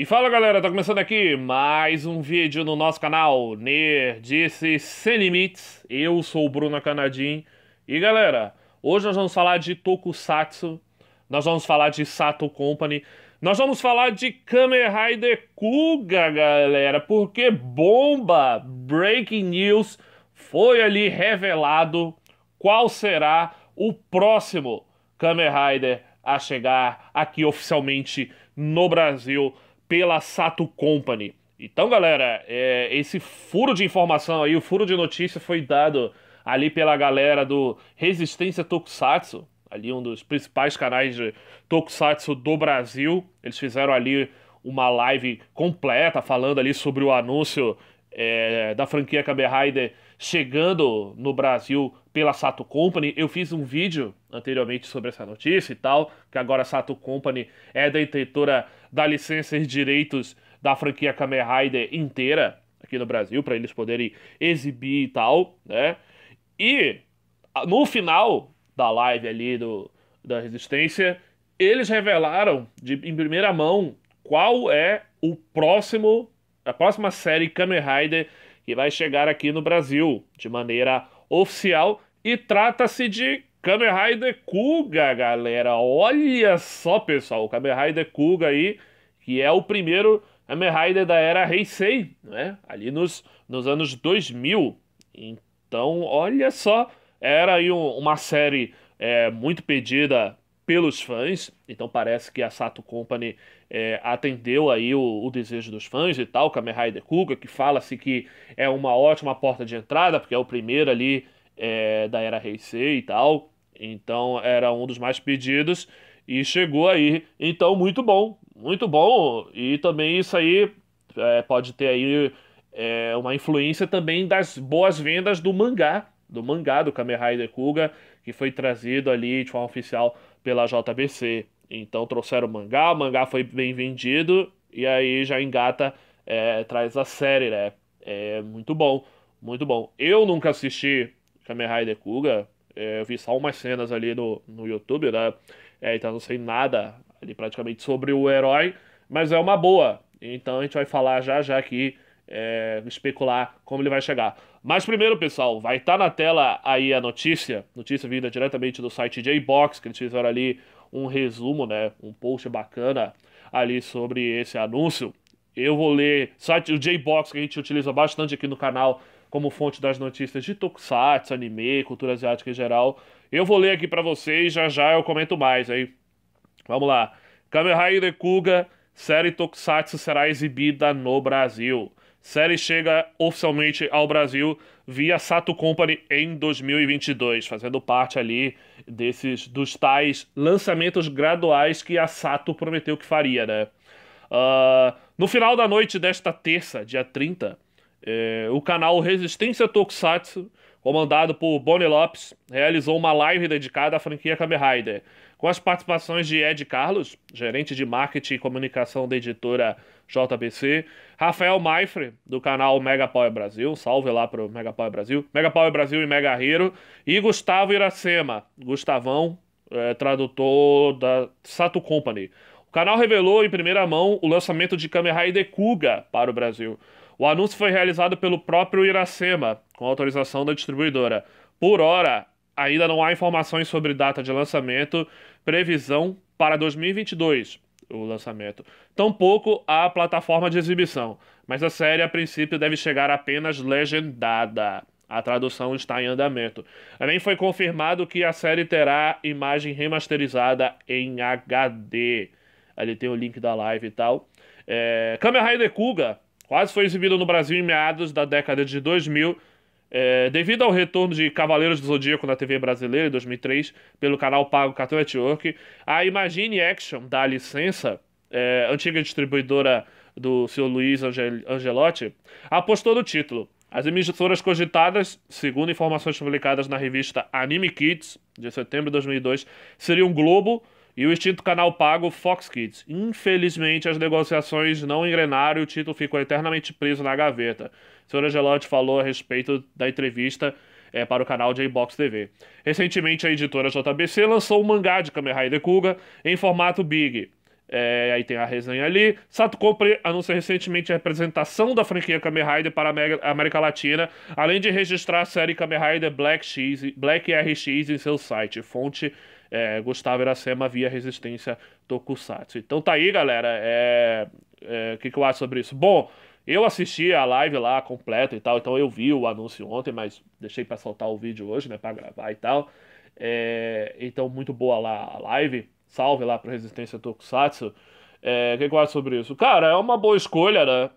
E fala galera, tá começando aqui mais um vídeo no nosso canal Nerdice Sem Limites. Eu sou o Bruno Canadim. E galera, hoje nós vamos falar de Tokusatsu, nós vamos falar de Sato Company, nós vamos falar de Kamen Rider Kuga, galera, porque bomba, breaking news, foi ali revelado qual será o próximo Kamen Rider a chegar aqui oficialmente no Brasil pela Sato Company. Então, galera, é, esse furo de informação aí, o furo de notícia foi dado ali pela galera do Resistência Tokusatsu, ali um dos principais canais de Tokusatsu do Brasil. Eles fizeram ali uma live completa falando ali sobre o anúncio é, da franquia Kamen Rider chegando no Brasil pela Sato Company. Eu fiz um vídeo anteriormente sobre essa notícia e tal, que agora a Sato Company é detentora da licença e direitos da franquia Kamen Rider inteira aqui no Brasil, para eles poderem exibir e tal, né? E no final da live ali do, da Resistência, eles revelaram de, em primeira mão qual é o próximo a próxima série Kamen Rider que vai chegar aqui no Brasil de maneira oficial e trata-se de Kamen Rider Kuga, galera. Olha só, pessoal, o Kamen Rider Kuga aí, que é o primeiro Kamen Rider da era Heisei, né? Ali nos, nos anos 2000. Então, olha só, era aí um, uma série é, muito pedida pelos fãs, então parece que a Sato Company é, atendeu aí o, o, desejo dos fãs e tal, Kamen Rider Kuga, que fala-se que é uma ótima porta de entrada, porque é o primeiro ali é, da era Heisei e tal. Então era um dos mais pedidos e chegou aí. Então, muito bom, muito bom. E também isso aí é, pode ter aí é, uma influência também das boas vendas do mangá, do mangá do Kamen Rider Kuga, que foi trazido ali de forma oficial pela JBC. Então trouxeram o mangá, o mangá foi bem vendido e aí já engata, é, traz a série, né? É muito bom, muito bom. Eu nunca assisti Kamen Rider Kuga. É, eu vi só umas cenas ali no, no YouTube, né? É, então não sei nada ali praticamente sobre o herói, mas é uma boa. Então a gente vai falar já já aqui, é, especular como ele vai chegar. Mas primeiro, pessoal, vai estar tá na tela aí a notícia, notícia vinda diretamente do site J-Box, que eles fizeram ali um resumo, né, um post bacana ali sobre esse anúncio. Eu vou ler, site o J-Box que a gente utiliza bastante aqui no canal, como fonte das notícias de tokusatsu, anime, cultura asiática em geral. Eu vou ler aqui para vocês, já já eu comento mais aí. Vamos lá. Kamen Rekuga, série Tokusatsu será exibida no Brasil. Série chega oficialmente ao Brasil via Sato Company em 2022, fazendo parte ali desses dos tais lançamentos graduais que a Sato prometeu que faria, né? Uh, no final da noite desta terça, dia 30, é, o canal Resistência Tokusatsu, comandado por Bonnie Lopes, realizou uma live dedicada à franquia Kamen Rider, com as participações de Ed Carlos, gerente de marketing e comunicação da editora JBC, Rafael Maifre, do canal Mega Power Brasil, salve lá pro Mega Power Brasil, Mega Power Brasil e Mega Hero, e Gustavo Iracema, Gustavão, é, tradutor da Sato Company. O canal revelou em primeira mão o lançamento de Kamen Rider Kuga para o Brasil, o anúncio foi realizado pelo próprio Iracema, com autorização da distribuidora. Por hora, ainda não há informações sobre data de lançamento, previsão para 2022 o lançamento. Tampouco a plataforma de exibição, mas a série a princípio deve chegar apenas legendada. A tradução está em andamento. Também foi confirmado que a série terá imagem remasterizada em HD. Ali tem o link da live e tal. É... Kamen Rider Kuga quase foi exibido no Brasil em meados da década de 2000, é, devido ao retorno de Cavaleiros do Zodíaco na TV brasileira em 2003, pelo canal pago Cartoon Network. A Imagine Action, da licença, é, antiga distribuidora do seu Luiz Angel Angelotti, apostou no título. As emissoras cogitadas, segundo informações publicadas na revista Anime Kids, de setembro de 2002, seriam Globo, e o extinto canal pago Fox Kids. Infelizmente, as negociações não engrenaram e o título ficou eternamente preso na gaveta. O senhor Angelotti falou a respeito da entrevista é, para o canal J-Box TV. Recentemente, a editora JBC lançou um mangá de Kamen Rider Kuga em formato Big. É, aí tem a resenha ali. Sato Compre anuncia recentemente a representação da franquia Kamen Rider para a América Latina, além de registrar a série Kamen Rider Black, X, Black RX em seu site. Fonte é, Gustavo Iracema via Resistência Tokusatsu. Então tá aí, galera. O é, é, que, que eu acho sobre isso? Bom, eu assisti a live lá completa e tal, então eu vi o anúncio ontem, mas deixei para soltar o vídeo hoje, né, para gravar e tal. É, então, muito boa lá a live. Salve lá pra Resistência Tokusatsu. É, o que, que eu acho sobre isso? Cara, é uma boa escolha, né?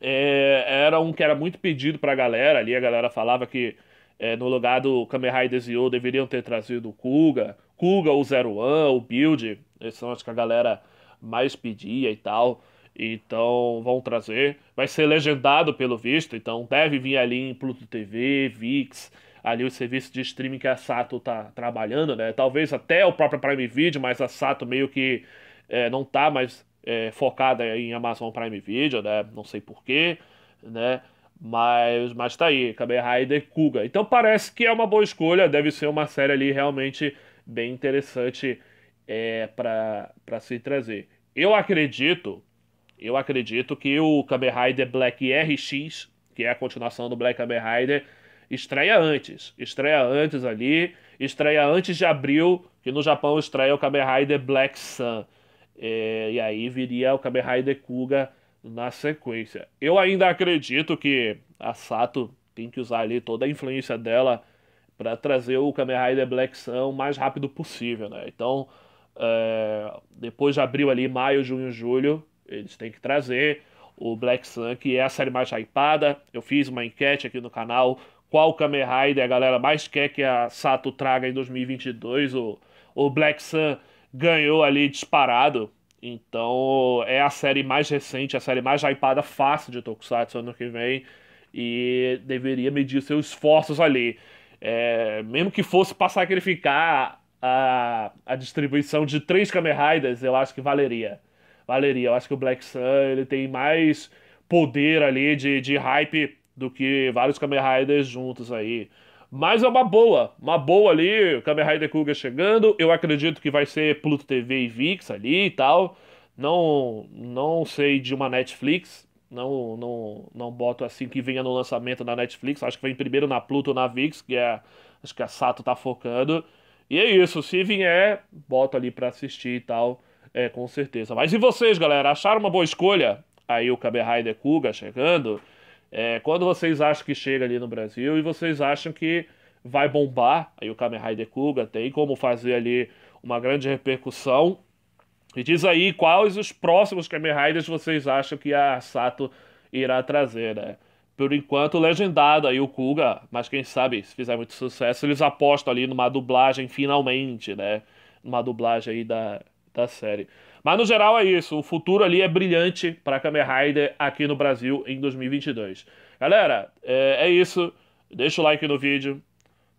É, era um que era muito pedido pra galera ali, a galera falava que é, no lugar do Kamen Rider Zio deveriam ter trazido o Kuga, Kuga, o Zero One, o Build, esses são os que a galera mais pedia e tal. Então vão trazer. Vai ser legendado pelo visto, então deve vir ali em Pluto TV, VIX, ali o serviço de streaming que a Sato tá trabalhando, né? Talvez até o próprio Prime Video, mas a Sato meio que é, não tá mais é, focada em Amazon Prime Video, né? Não sei porquê, né? Mas, mas tá aí, Kamen Rider Kuga. Então parece que é uma boa escolha, deve ser uma série ali realmente bem interessante é, para se trazer. Eu acredito, eu acredito que o Kamen Rider Black RX, que é a continuação do Black Kamen Rider, estreia antes. Estreia antes ali, estreia antes de abril, que no Japão estreia o Kamen Rider Black Sun. É, e aí viria o Kamen Rider Kuga na sequência. Eu ainda acredito que a Sato tem que usar ali toda a influência dela para trazer o Kamen Rider Black Sun o mais rápido possível, né? Então, é, depois de abril ali, maio, junho, julho, eles têm que trazer o Black Sun, que é a série mais hypada. Eu fiz uma enquete aqui no canal, qual Kamen Rider a galera mais quer que a Sato traga em 2022. O, o Black Sun ganhou ali disparado, então é a série mais recente, a série mais hypada fácil de Tokusatsu ano que vem. E deveria medir seus esforços ali. É, mesmo que fosse para sacrificar a, a distribuição de três Kamen Riders, eu acho que valeria. Valeria. Eu acho que o Black Sun ele tem mais poder ali de, de hype do que vários Kamen Riders juntos aí. Mas é uma boa, uma boa ali, Kamen Rider Kuga chegando. Eu acredito que vai ser Pluto TV e VIX ali e tal. Não, não sei de uma Netflix, não, não, não boto assim que venha no lançamento na Netflix. Acho que vem primeiro na Pluto ou na VIX, que é. Acho que a Sato tá focando. E é isso. Se vier, boto ali pra assistir e tal. É, com certeza. Mas e vocês, galera? Acharam uma boa escolha? Aí o Kamen Rider Kuga chegando. É, quando vocês acham que chega ali no Brasil e vocês acham que vai bombar, aí o Kamen Rider Kuga tem como fazer ali uma grande repercussão. E diz aí quais os próximos Kamen Riders vocês acham que a Sato irá trazer, né? Por enquanto, legendado aí o Kuga, mas quem sabe, se fizer muito sucesso, eles apostam ali numa dublagem finalmente, né? Uma dublagem aí da, da série. Mas no geral é isso. O futuro ali é brilhante para Kamen Rider aqui no Brasil em 2022. Galera, é, é isso. Deixa o like no vídeo.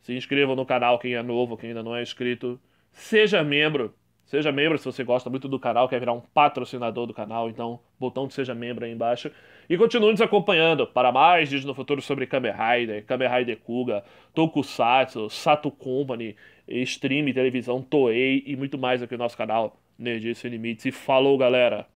Se inscreva no canal quem é novo, quem ainda não é inscrito. Seja membro. Seja membro se você gosta muito do canal, quer virar um patrocinador do canal, então botão de seja membro aí embaixo. E continue nos acompanhando para mais vídeos no futuro sobre Kamen Rider, Kamen Rider Kuga, Tokusatsu, Sato Company, stream, televisão, Toei e muito mais aqui no nosso canal. Nerdice Sem Limites. E falou, galera!